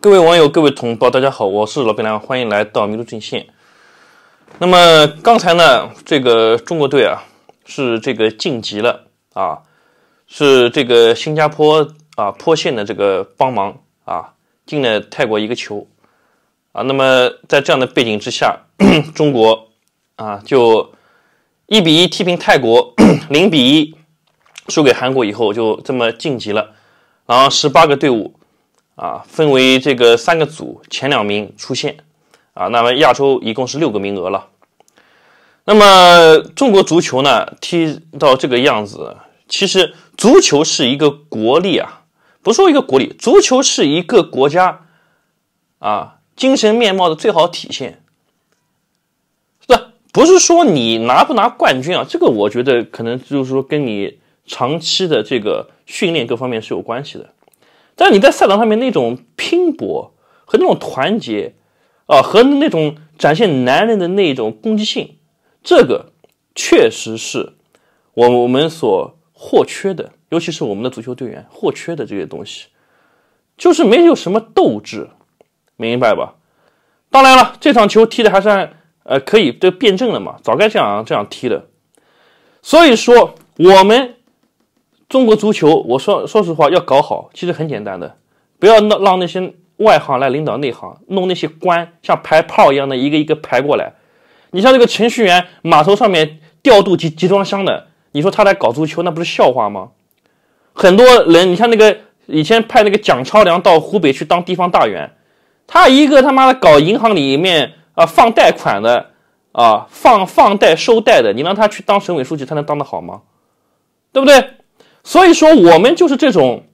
各位网友，各位同胞，大家好，我是老北梁，欢迎来到迷鹿阵线。那么刚才呢，这个中国队啊是这个晋级了啊，是这个新加坡啊坡县的这个帮忙啊进了泰国一个球啊。那么在这样的背景之下，中国啊就一比一踢平泰国，零比一输给韩国以后，就这么晋级了。然后十八个队伍。啊，分为这个三个组，前两名出线，啊，那么亚洲一共是六个名额了。那么中国足球呢，踢到这个样子，其实足球是一个国力啊，不说一个国力，足球是一个国家啊精神面貌的最好体现。是，不是说你拿不拿冠军啊？这个我觉得可能就是说跟你长期的这个训练各方面是有关系的。但你在赛场上面那种拼搏和那种团结，啊，和那种展现男人的那种攻击性，这个确实是我们所或缺的，尤其是我们的足球队员或缺的这些东西，就是没有什么斗志，明白吧？当然了，这场球踢的还算，呃，可以，这辩证了嘛，早该这样这样踢的，所以说我们。中国足球，我说说实话，要搞好其实很简单的，不要让让那些外行来领导内行，弄那些官像排炮一样的一个一个排过来。你像这个程序员，码头上面调度集集装箱的，你说他来搞足球，那不是笑话吗？很多人，你像那个以前派那个蒋超良到湖北去当地方大员，他一个他妈的搞银行里面啊放贷款的啊放放贷收贷的，你让他去当省委书记，他能当得好吗？对不对？所以说，我们就是这种，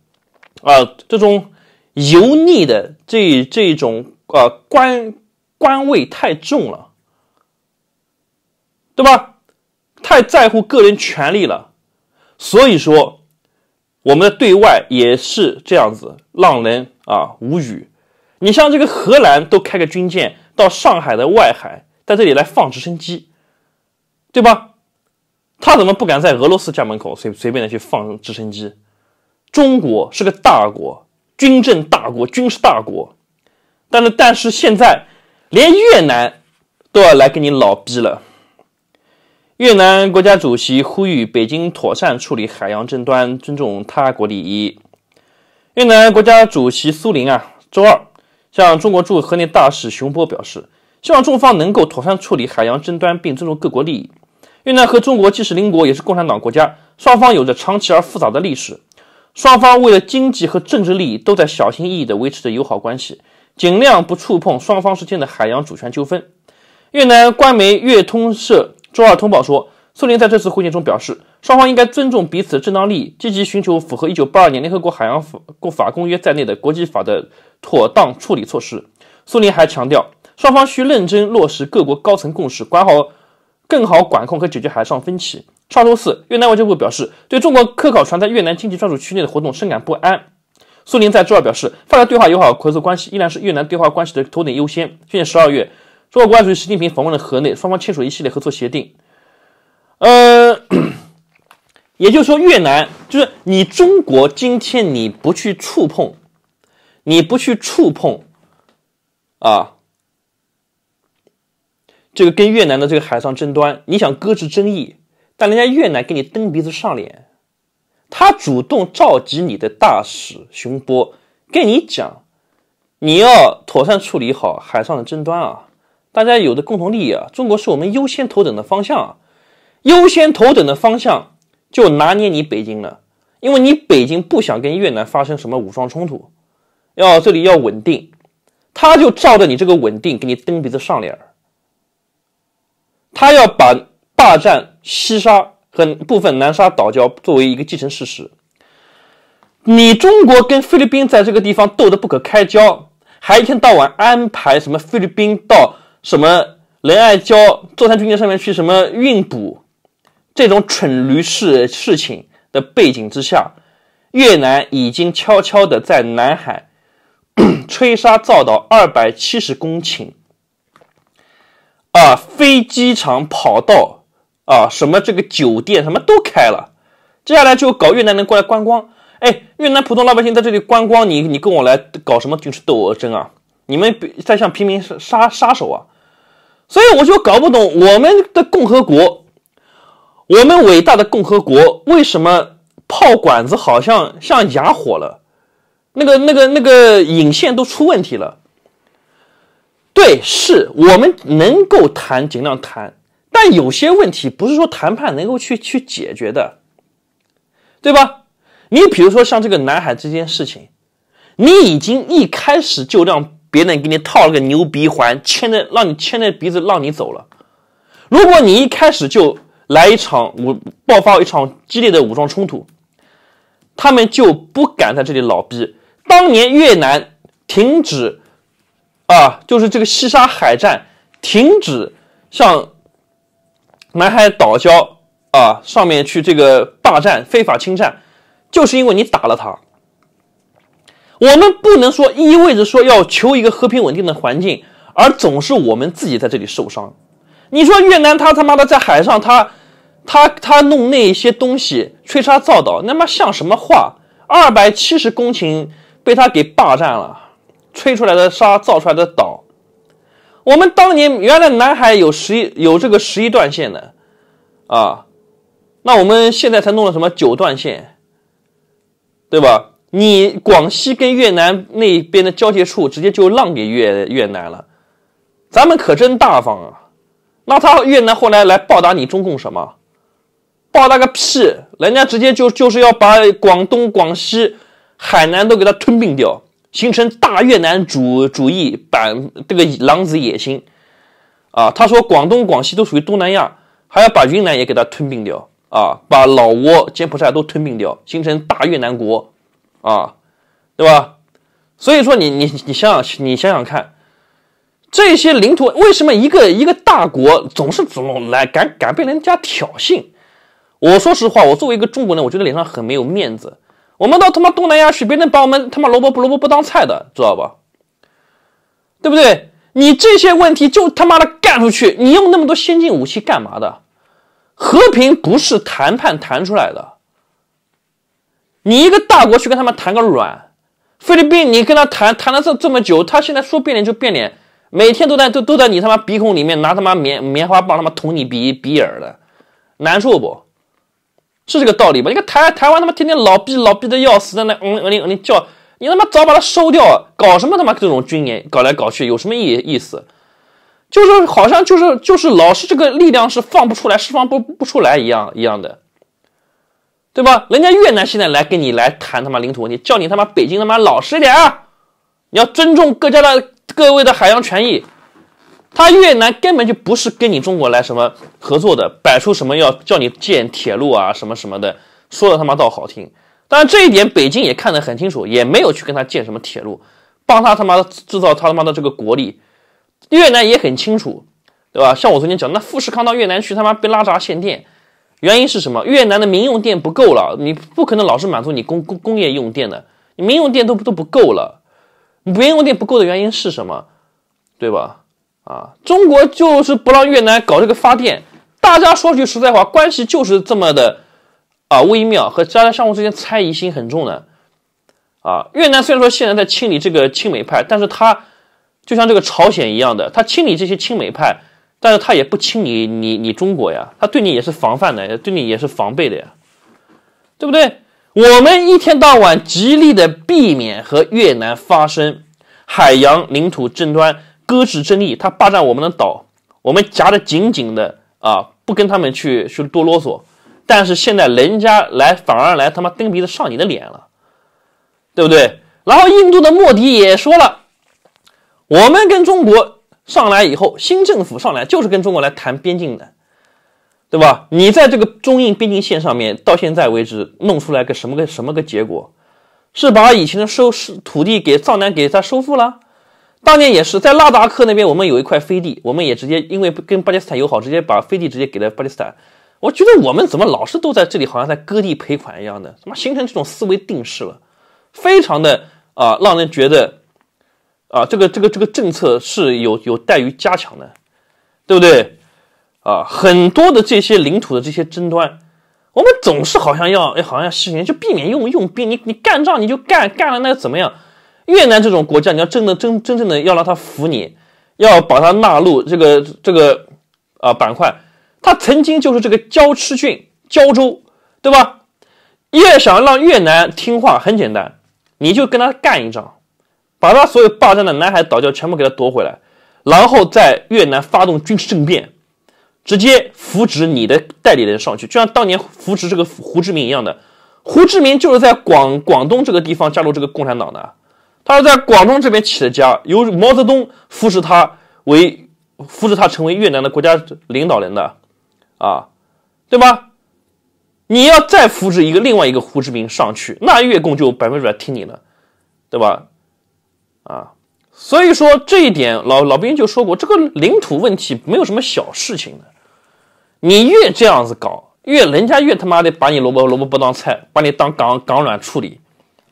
啊，这种油腻的这这种啊官官位太重了，对吧？太在乎个人权利了。所以说，我们的对外也是这样子，让人啊无语。你像这个荷兰都开个军舰到上海的外海，在这里来放直升机，对吧？他怎么不敢在俄罗斯家门口随随便的去放直升机？中国是个大国，军政大国，军事大国。但是，但是现在连越南都要来给你老逼了。越南国家主席呼吁北京妥善处理海洋争端，尊重他国利益。越南国家主席苏林啊，周二向中国驻河内大使熊波表示，希望中方能够妥善处理海洋争端，并尊重各国利益。越南和中国既是邻国，也是共产党国家，双方有着长期而复杂的历史。双方为了经济和政治利益，都在小心翼翼地维持着友好关系，尽量不触碰双方之间的海洋主权纠纷。越南官媒越通社周二通报说，苏联在这次会见中表示，双方应该尊重彼此的正当利益，积极寻求符合1982年联合国海洋法公约在内的国际法的妥当处理措施。苏联还强调，双方需认真落实各国高层共识，管好。更好管控和解决海上分歧。上周四，越南外交部表示，对中国科考船在越南经济专属区内的活动深感不安。苏宁在周二表示，发展对话友好合作关系依然是越南对话关系的头等优先。去年十二月，中国国家主席习近平访问了河内，双方签署一系列合作协定。呃，也就是说，越南就是你中国，今天你不去触碰，你不去触碰，啊。这个跟越南的这个海上争端，你想搁置争议，但人家越南给你蹬鼻子上脸，他主动召集你的大使熊波跟你讲，你要妥善处理好海上的争端啊，大家有的共同利益啊，中国是我们优先头等的方向啊，优先头等的方向就拿捏你北京了，因为你北京不想跟越南发生什么武装冲突，要这里要稳定，他就照着你这个稳定给你蹬鼻子上脸儿。他要把霸占西沙和部分南沙岛礁作为一个既成事实。你中国跟菲律宾在这个地方斗得不可开交，还一天到晚安排什么菲律宾到什么仁爱礁、座山军舰上面去什么运补，这种蠢驴事事情的背景之下，越南已经悄悄地在南海 吹沙造岛二百七十公顷。啊，飞机场跑道，啊，什么这个酒店什么都开了，接下来就搞越南人过来观光。哎，越南普通老百姓在这里观光，你你跟我来搞什么军事斗争啊？你们在向平民杀杀手啊？所以我就搞不懂，我们的共和国，我们伟大的共和国，为什么炮管子好像像哑火了？那个那个那个引线都出问题了。对，是我们能够谈，尽量谈，但有些问题不是说谈判能够去去解决的，对吧？你比如说像这个南海这件事情，你已经一开始就让别人给你套了个牛鼻环，牵着让你牵着鼻子让你走了。如果你一开始就来一场武爆发一场激烈的武装冲突，他们就不敢在这里老逼。当年越南停止。啊，就是这个西沙海战，停止向南海岛礁啊上面去这个霸占、非法侵占，就是因为你打了他。我们不能说意味着说要求一个和平稳定的环境，而总是我们自己在这里受伤。你说越南他他妈的在海上他他他弄那些东西吹沙造岛，那么像什么话？二百七十公顷被他给霸占了。吹出来的沙造出来的岛，我们当年原来南海有十一有这个十一段线的，啊，那我们现在才弄了什么九段线，对吧？你广西跟越南那边的交界处直接就让给越越南了，咱们可真大方啊！那他越南后来来报答你中共什么？报答个屁！人家直接就就是要把广东、广西、海南都给他吞并掉。形成大越南主主义版这个狼子野心，啊，他说广东广西都属于东南亚，还要把云南也给他吞并掉啊，把老挝柬埔寨都吞并掉，形成大越南国，啊，对吧？所以说你你你想想你想想看，这些领土为什么一个一个大国总是总来敢敢被人家挑衅？我说实话，我作为一个中国人，我觉得脸上很没有面子。我们到他妈东南亚去，别人把我们他妈萝卜不萝卜不当菜的，知道吧？对不对？你这些问题就他妈的干出去！你用那么多先进武器干嘛的？和平不是谈判谈出来的。你一个大国去跟他们谈个软，菲律宾你跟他谈谈了这这么久，他现在说变脸就变脸，每天都在都都在你他妈鼻孔里面拿他妈棉棉花棒他妈捅你鼻鼻眼儿的，难受不？是这个道理吧？你看台台湾他妈天天老逼老逼的要死，在那嗯嗯嗯嗯叫你他妈早把它收掉，搞什么他妈这种军演，搞来搞去有什么意意思？就是好像就是就是老是这个力量是放不出来，释放不不出来一样一样的，对吧？人家越南现在来跟你来谈他妈领土问题，叫你他妈北京他妈老实一点啊！你要尊重各家的各位的海洋权益。他越南根本就不是跟你中国来什么合作的，摆出什么要叫你建铁路啊什么什么的，说的他妈倒好听。当然这一点北京也看得很清楚，也没有去跟他建什么铁路，帮他他妈的制造他他妈的这个国力。越南也很清楚，对吧？像我昨天讲，那富士康到越南去他妈被拉闸限电，原因是什么？越南的民用电不够了，你不可能老是满足你工工工业用电的，你民用电都都不够了，民用电不够的原因是什么？对吧？啊，中国就是不让越南搞这个发电。大家说句实在话，关系就是这么的啊微妙，和家家相互之间猜疑心很重的。啊，越南虽然说现在在清理这个亲美派，但是他就像这个朝鲜一样的，他清理这些亲美派，但是他也不清理你你中国呀，他对你也是防范的，对你也是防备的呀，对不对？我们一天到晚极力的避免和越南发生海洋领土争端。搁置争议，他霸占我们的岛，我们夹得紧紧的啊，不跟他们去去多啰嗦。但是现在人家来反而来他妈蹬鼻子上你的脸了，对不对？然后印度的莫迪也说了，我们跟中国上来以后，新政府上来就是跟中国来谈边境的，对吧？你在这个中印边境线上面到现在为止弄出来个什么个什么个结果，是把以前的收土地给藏南给他收复了？当年也是在拉达克那边，我们有一块飞地，我们也直接因为跟巴基斯坦友好，直接把飞地直接给了巴基斯坦。我觉得我们怎么老是都在这里，好像在割地赔款一样的，他妈形成这种思维定式了，非常的啊，让人觉得啊，这个这个这个政策是有有待于加强的，对不对？啊，很多的这些领土的这些争端，我们总是好像要哎，好像要避免就避免用用兵，你你干仗你就干，干了那又怎么样？越南这种国家，你要真的真真正的要让他服你，要把它纳入这个这个啊板块，它曾经就是这个交赤郡、交州，对吧？越想让越南听话，很简单，你就跟他干一仗，把他所有霸占的南海岛礁全部给他夺回来，然后在越南发动军事政变，直接扶植你的代理人上去，就像当年扶植这个胡志明一样的，胡志明就是在广广东这个地方加入这个共产党的。他是在广东这边起的家，由毛泽东扶持他为扶持他成为越南的国家领导人的，啊，对吧？你要再扶持一个另外一个胡志明上去，那越共就百分之百听你的，对吧？啊，所以说这一点老老兵就说过，这个领土问题没有什么小事情的，你越这样子搞，越人家越他妈的把你萝卜萝卜不当菜，把你当港港软处理。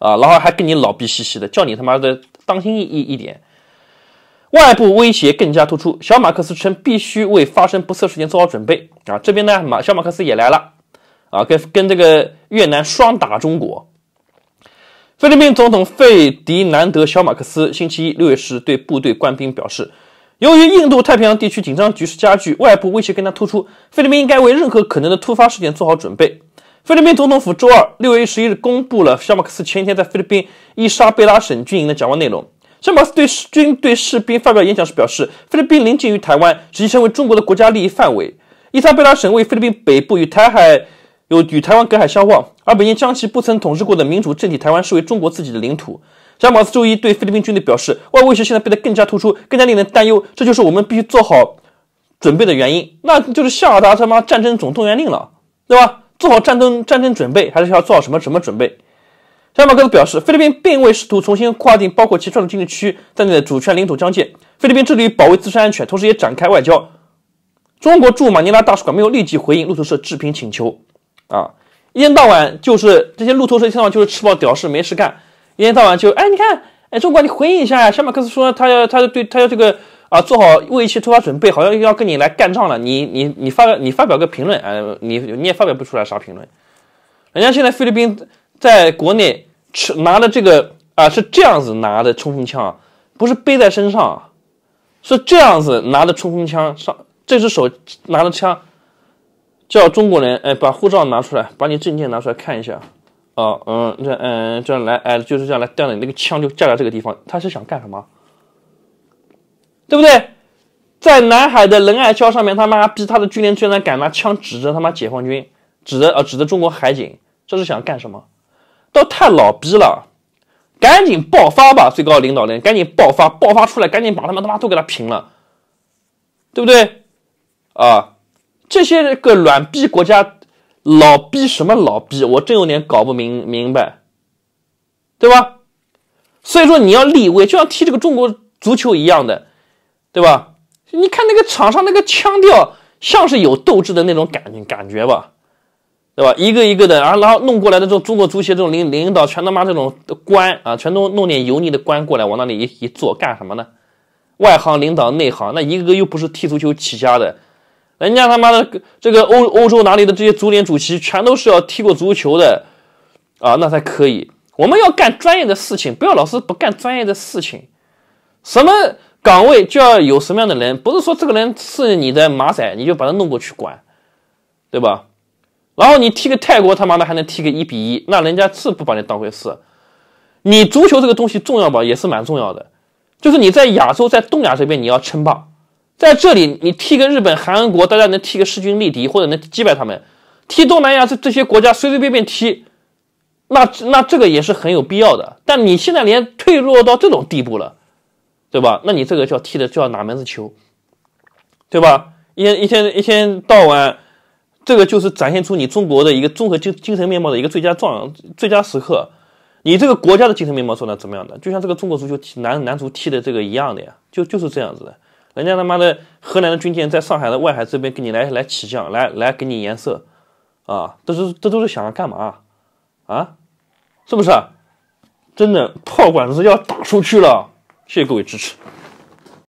啊，然后还跟你老逼兮兮的，叫你他妈的当心一一点。外部威胁更加突出。小马克思称，必须为发生不测事件做好准备。啊，这边呢，马小马克思也来了，啊，跟跟这个越南双打中国。菲律宾总统费迪南德小马克思星期一六月十对部队官兵表示，由于印度太平洋地区紧张局势加剧，外部威胁更加突出，菲律宾应该为任何可能的突发事件做好准备。菲律宾总统府周二六月十一日公布了小马克思前一天在菲律宾伊莎贝拉省军营的讲话内容。小马克思对军队士兵发表演讲时表示：“菲律宾临近于台湾，实际成为中国的国家利益范围。伊莎贝拉省为菲律宾北部，与台海有与台湾隔海相望。而北京将其不曾统治过的民主政体台湾视为中国自己的领土。”小马克思周一对菲律宾军队表示：“外围胁现在变得更加突出，更加令人担忧，这就是我们必须做好准备的原因。那就是下达他妈战争总动员令了，对吧？”做好战争战争准备，还是要做好什么什么准备？小马克表示，菲律宾并未试图重新划定包括其传统经济区在内的主权领土疆界。菲律宾致力于保卫自身安全，同时也展开外交。中国驻马尼拉大使馆没有立即回应路透社置评请求。啊，一天到晚就是这些路透社一天到晚就是吃饱屌事没事干，一天到晚就哎你看哎中国你回应一下呀？小马克思说他要他对他要这个。啊，做好一雨突发准备，好像又要跟你来干仗了。你你你发表你发表个评论，哎，你你也发表不出来啥评论。人家现在菲律宾在国内吃拿的这个啊，是这样子拿的冲锋枪，不是背在身上，是这样子拿的冲锋枪。上这只手拿着枪，叫中国人哎，把护照拿出来，把你证件拿出来看一下。啊，嗯，这嗯，这样来，哎，就是这样来。掉了你那个枪就架在这个地方，他是想干什么？对不对？在南海的仁爱礁上面，他妈逼他的军人居然敢拿枪指着他妈解放军，指着啊指着中国海警，这是想干什么？都太老逼了！赶紧爆发吧，最高领导人，赶紧爆发，爆发出来，赶紧把他们他妈都给他平了，对不对？啊，这些个软逼国家，老逼什么老逼，我真有点搞不明明白，对吧？所以说你要立威，就像踢这个中国足球一样的。对吧？你看那个场上那个腔调，像是有斗志的那种感感觉吧，对吧？一个一个的啊，然后弄过来的这种中国足协这种领领导，全他妈这种官啊，全都弄点油腻的官过来往那里一一坐，干什么呢？外行领导内行，那一个个又不是踢足球起家的，人家他妈的这个欧欧洲哪里的这些足联主席全都是要踢过足球的啊，那才可以。我们要干专业的事情，不要老是不干专业的事情，什么？岗位就要有什么样的人，不是说这个人是你的马仔，你就把他弄过去管，对吧？然后你踢个泰国，他妈的还能踢个一比一，那人家是不把你当回事。你足球这个东西重要吧，也是蛮重要的。就是你在亚洲，在东亚这边你要称霸，在这里你踢个日本、韩国，大家能踢个势均力敌，或者能击败他们。踢东南亚这这些国家随随便便踢，那那这个也是很有必要的。但你现在连退落到这种地步了。对吧？那你这个叫踢的叫哪门子球？对吧？一天一天一天到晚，这个就是展现出你中国的一个综合精精神面貌的一个最佳状最佳时刻。你这个国家的精神面貌做呢怎么样的？就像这个中国足球踢男男足踢的这个一样的呀，就就是这样子的。人家他妈的河南的军舰在上海的外海这边给你来来起降，来来给你颜色，啊，都是这都是想要干嘛啊？是不是？真的炮管子要打出去了。谢谢各位支持。